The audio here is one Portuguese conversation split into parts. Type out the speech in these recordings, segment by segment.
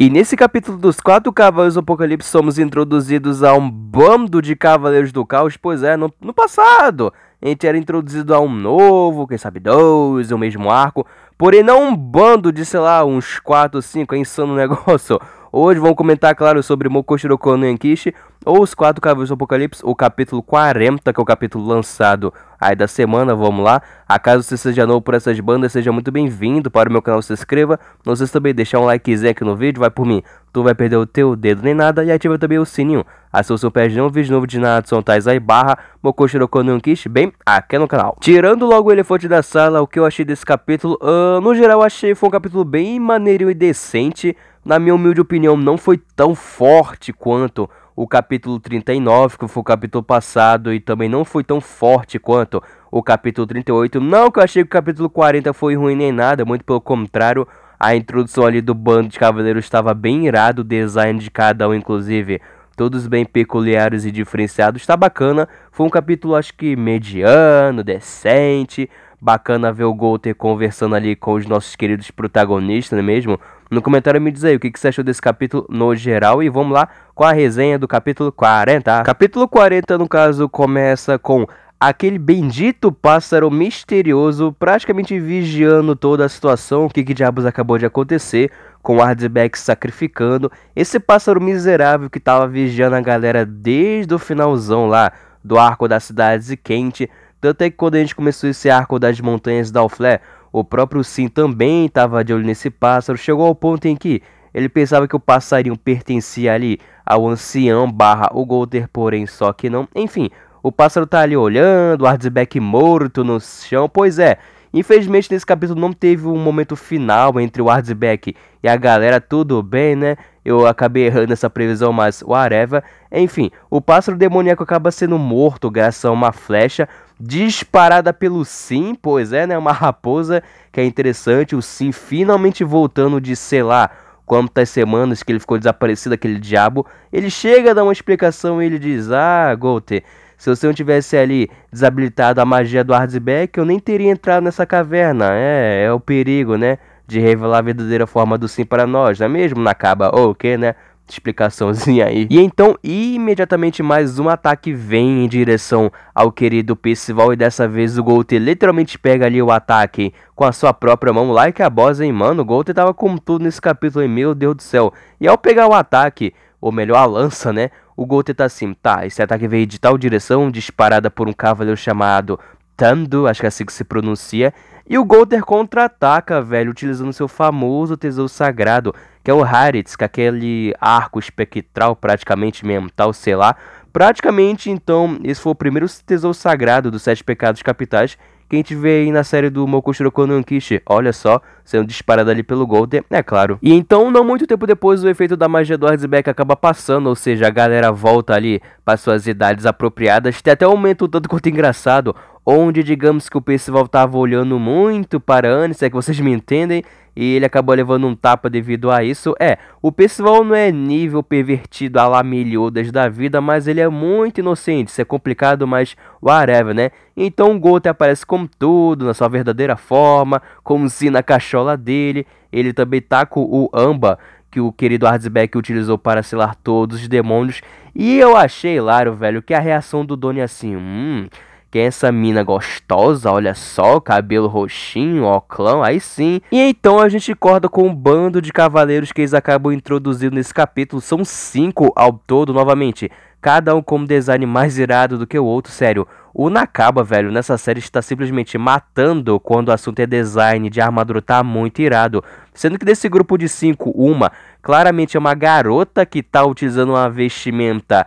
E nesse capítulo dos quatro Cavaleiros do Apocalipse somos introduzidos a um bando de Cavaleiros do Caos, pois é, no, no passado a gente era introduzido a um novo, quem sabe dois, o mesmo arco, porém não um bando de, sei lá, uns quatro, cinco, é insano negócio. Hoje vamos comentar, claro, sobre Mokoshiroko no Enkishi, ou os quatro Cavaleiros do Apocalipse, o capítulo 40, que é o capítulo lançado aí da semana, vamos lá. A caso você seja novo por essas bandas, seja muito bem-vindo para o meu canal, se inscreva. Não se também deixar um likezinho aqui no vídeo, vai por mim. Tu vai perder o teu dedo nem nada e ativa também o sininho. Assim você não perde nenhum vídeo novo de Natson Tais aí barra Mokoshirokonu Kish, bem aqui no canal. Tirando logo o elefante da sala, o que eu achei desse capítulo, uh, no geral achei foi um capítulo bem maneirinho e decente. Na minha humilde opinião, não foi tão forte quanto o capítulo 39, que foi o capítulo passado, e também não foi tão forte quanto o capítulo 38. Não que eu achei que o capítulo 40 foi ruim nem nada, muito pelo contrário. A introdução ali do bando de cavaleiros estava bem irado, o design de cada um, inclusive, todos bem peculiares e diferenciados, está bacana. Foi um capítulo, acho que mediano, decente. Bacana ver o Golter conversando ali com os nossos queridos protagonistas, não é mesmo? no comentário me diz aí o que, que você achou desse capítulo no geral e vamos lá com a resenha do capítulo 40. Capítulo 40, no caso, começa com aquele bendito pássaro misterioso praticamente vigiando toda a situação, o que, que diabos acabou de acontecer, com o Hardback sacrificando, esse pássaro miserável que estava vigiando a galera desde o finalzão lá do arco da cidade quente, tanto é que quando a gente começou esse arco das montanhas da Alflé, o próprio Sim também estava de olho nesse pássaro, chegou ao ponto em que ele pensava que o passarinho pertencia ali ao ancião barra o Golder, porém só que não. Enfim, o pássaro tá ali olhando, o Hardback morto no chão, pois é. Infelizmente nesse capítulo não teve um momento final entre o Hardback e a galera, tudo bem, né? Eu acabei errando essa previsão, mas whatever. Enfim, o pássaro demoníaco acaba sendo morto graças a uma flecha, disparada pelo sim, pois é, né? Uma raposa que é interessante. O sim finalmente voltando de, sei lá, quantas semanas que ele ficou desaparecido, aquele diabo. Ele chega a dar uma explicação e ele diz: Ah, Golter, se você não tivesse ali desabilitado a magia do Hardback, eu nem teria entrado nessa caverna. É, é o perigo, né? De revelar a verdadeira forma do sim para nós, não é mesmo, Nakaba? Ou o que, né? explicaçãozinha aí. E então, imediatamente mais um ataque vem em direção ao querido Percival e dessa vez o Golter literalmente pega ali o ataque com a sua própria mão, like a boss, hein, mano? O Golter tava com tudo nesse capítulo, hein, meu Deus do céu. E ao pegar o ataque, ou melhor, a lança, né? O Golter tá assim, tá, esse ataque veio de tal direção, disparada por um cavaleiro chamado Tando, acho que é assim que se pronuncia. E o Golter contra-ataca, velho, utilizando seu famoso tesouro sagrado, que é o Haritz, que é aquele arco espectral praticamente mental, sei lá. Praticamente, então, esse foi o primeiro tesouro sagrado dos Sete Pecados Capitais que a gente vê aí na série do Mokushiro Kononkishi, olha só, sendo disparado ali pelo Golter, é claro. E então, não muito tempo depois, o efeito da magia do Hardback acaba passando, ou seja, a galera volta ali para suas idades apropriadas, tem até um momento tanto quanto engraçado, onde digamos que o Percival estava olhando muito para Anne, se é que vocês me entendem, e ele acabou levando um tapa devido a isso. É, o Percival não é nível pervertido a lá milhodas da vida, mas ele é muito inocente, isso é complicado, mas whatever, né? Então o Goten aparece como tudo, na sua verdadeira forma, como se na cachola dele, ele também taca tá o Amba, que o querido Hardsback utilizou para selar todos os demônios, e eu achei Laro velho, que a reação do Doni é assim, hum que é essa mina gostosa, olha só, cabelo roxinho, oclão, aí sim. E então a gente acorda com um bando de cavaleiros que eles acabam introduzindo nesse capítulo, são cinco ao todo, novamente. Cada um com um design mais irado do que o outro, sério. O Nakaba, velho, nessa série está simplesmente matando quando o assunto é design de armadura, tá muito irado. Sendo que desse grupo de cinco, uma claramente é uma garota que tá utilizando uma vestimenta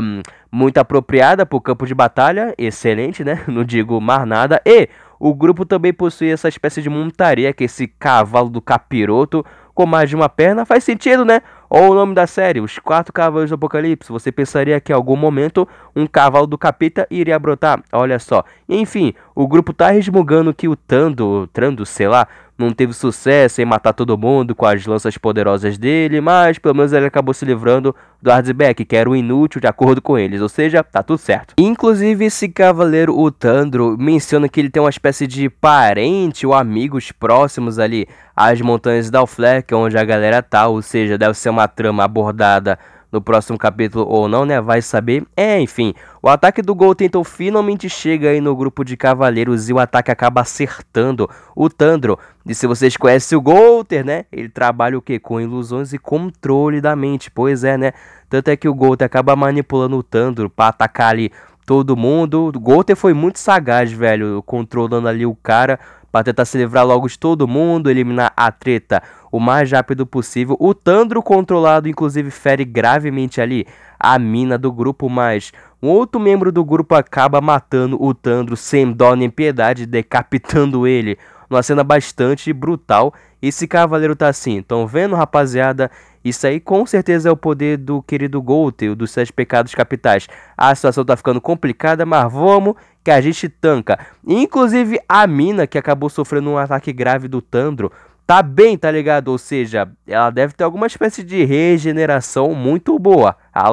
um, muito apropriada para o campo de batalha, excelente, né? Não digo mais nada. E o grupo também possui essa espécie de montaria, que é esse cavalo do capiroto com mais de uma perna. Faz sentido, né? Ou o nome da série, Os Quatro Cavaleiros do Apocalipse. Você pensaria que em algum momento um cavalo do capeta iria brotar. Olha só. Enfim, o grupo tá resmungando que o Tando, Trando, sei lá, não teve sucesso em matar todo mundo com as lanças poderosas dele, mas pelo menos ele acabou se livrando do Hardback, que era um inútil de acordo com eles, ou seja, tá tudo certo. Inclusive, esse cavaleiro, o Tandro, menciona que ele tem uma espécie de parente ou amigos próximos ali às montanhas da Alfleck, onde a galera tá, ou seja, deve ser uma uma trama abordada no próximo capítulo ou não, né? Vai saber. É, enfim, o ataque do Golter então finalmente chega aí no grupo de cavaleiros e o ataque acaba acertando o Tandro. E se vocês conhecem o Golter, né? Ele trabalha o que? Com ilusões e controle da mente. Pois é, né? Tanto é que o Golter acaba manipulando o Tandro para atacar ali todo mundo. O Golter foi muito sagaz, velho, controlando ali o cara para tentar se livrar logo de todo mundo, eliminar a treta o mais rápido possível. O Tandro controlado, inclusive, fere gravemente ali a mina do grupo, mas um outro membro do grupo acaba matando o Tandro sem dó nem piedade, decapitando ele. Uma cena bastante brutal. Esse cavaleiro tá assim, tão vendo, rapaziada? Isso aí com certeza é o poder do querido Golter, dos sete pecados capitais. A situação tá ficando complicada, mas vamos que a gente tanca. Inclusive a mina que acabou sofrendo um ataque grave do Tandro, tá bem, tá ligado? Ou seja, ela deve ter alguma espécie de regeneração muito boa. A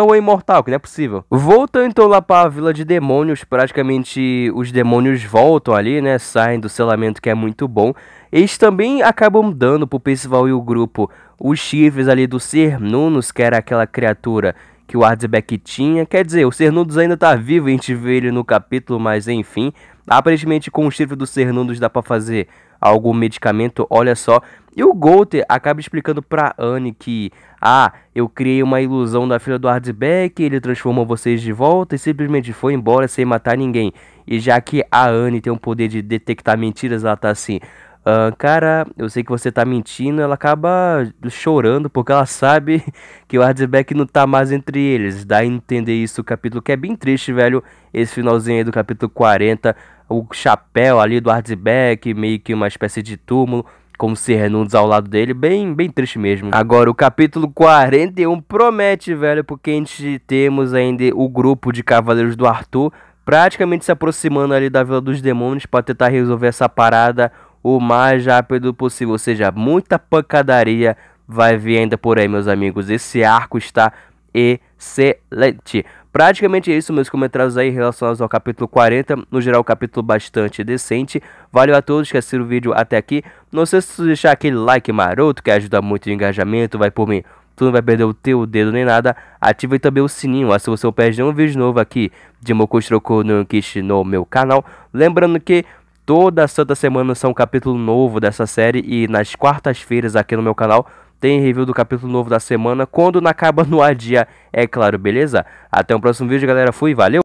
ou é imortal, que não é possível. Voltam então lá para a Vila de Demônios, praticamente os demônios voltam ali, né? Saem do selamento que é muito bom. Eles também acabam dando pro Percival e o grupo os chifres ali do Cernunos, que era aquela criatura que o Hardback tinha. Quer dizer, o Cernudos ainda tá vivo, a gente vê ele no capítulo, mas enfim. Aparentemente com o chifre do Cernudos dá para fazer algum medicamento, olha só. E o Golter acaba explicando pra Anne que, ah, eu criei uma ilusão da filha do Hardback, ele transformou vocês de volta e simplesmente foi embora sem matar ninguém. E já que a Anne tem o poder de detectar mentiras, ela tá assim, Uh, cara, eu sei que você tá mentindo. Ela acaba chorando porque ela sabe que o Hardback não tá mais entre eles. Dá a entender isso o capítulo, que é bem triste, velho. Esse finalzinho aí do capítulo 40. O chapéu ali do Hardback, meio que uma espécie de túmulo com os Cernudos ao lado dele, bem, bem triste mesmo. Agora, o capítulo 41 promete, velho, porque a gente temos ainda o grupo de Cavaleiros do Arthur praticamente se aproximando ali da Vila dos Demônios para tentar resolver essa parada o mais rápido possível. Ou seja, muita pancadaria vai vir ainda por aí, meus amigos. Esse arco está excelente. Praticamente é isso, meus comentários aí relacionados ao capítulo 40. No geral, o capítulo bastante decente. Valeu a todos que assistiram o vídeo até aqui. Não se esqueça de deixar aquele like maroto que ajuda muito o engajamento. Vai por mim. Tu não vai perder o teu dedo nem nada. Ative também o sininho, assim você não perde nenhum vídeo novo aqui de Mokustroko no Kishi no meu canal. Lembrando que Toda santa semana são um capítulo novo dessa série e nas quartas-feiras aqui no meu canal tem review do capítulo novo da semana, quando não acaba no dia, é claro, beleza? Até o próximo vídeo, galera. Fui, valeu!